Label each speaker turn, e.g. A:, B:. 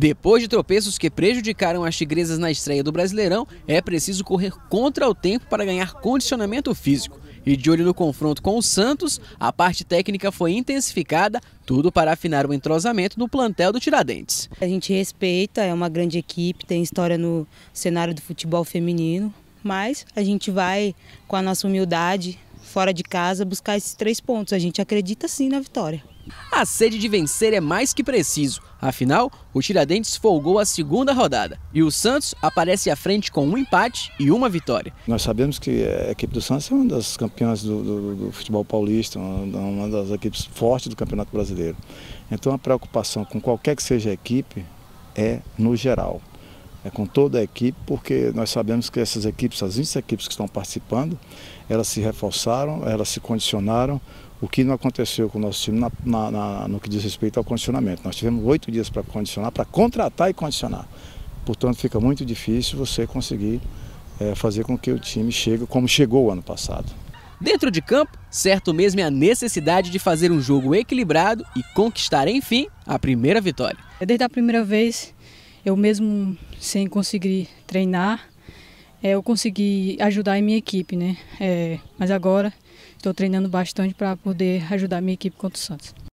A: Depois de tropeços que prejudicaram as tigresas na estreia do Brasileirão, é preciso correr contra o tempo para ganhar condicionamento físico. E de olho no confronto com o Santos, a parte técnica foi intensificada, tudo para afinar o entrosamento do plantel do Tiradentes.
B: A gente respeita, é uma grande equipe, tem história no cenário do futebol feminino, mas a gente vai com a nossa humildade, fora de casa, buscar esses três pontos. A gente acredita sim na vitória.
A: A sede de vencer é mais que preciso. Afinal, o Tiradentes folgou a segunda rodada e o Santos aparece à frente com um empate e uma
C: vitória. Nós sabemos que a equipe do Santos é uma das campeãs do, do, do futebol paulista, uma das equipes fortes do Campeonato Brasileiro. Então a preocupação com qualquer que seja a equipe é no geral é com toda a equipe, porque nós sabemos que essas equipes, as 20 equipes que estão participando, elas se reforçaram, elas se condicionaram, o que não aconteceu com o nosso time na, na, na, no que diz respeito ao condicionamento. Nós tivemos oito dias para condicionar, para contratar e condicionar. Portanto, fica muito difícil você conseguir é, fazer com que o time chegue como chegou o ano passado.
A: Dentro de campo, certo mesmo é a necessidade de fazer um jogo equilibrado e conquistar, enfim, a primeira vitória. Desde a primeira
D: vez eu mesmo sem conseguir treinar, é, eu consegui ajudar a minha equipe, né? É, mas agora estou treinando bastante para poder ajudar a minha equipe contra o Santos.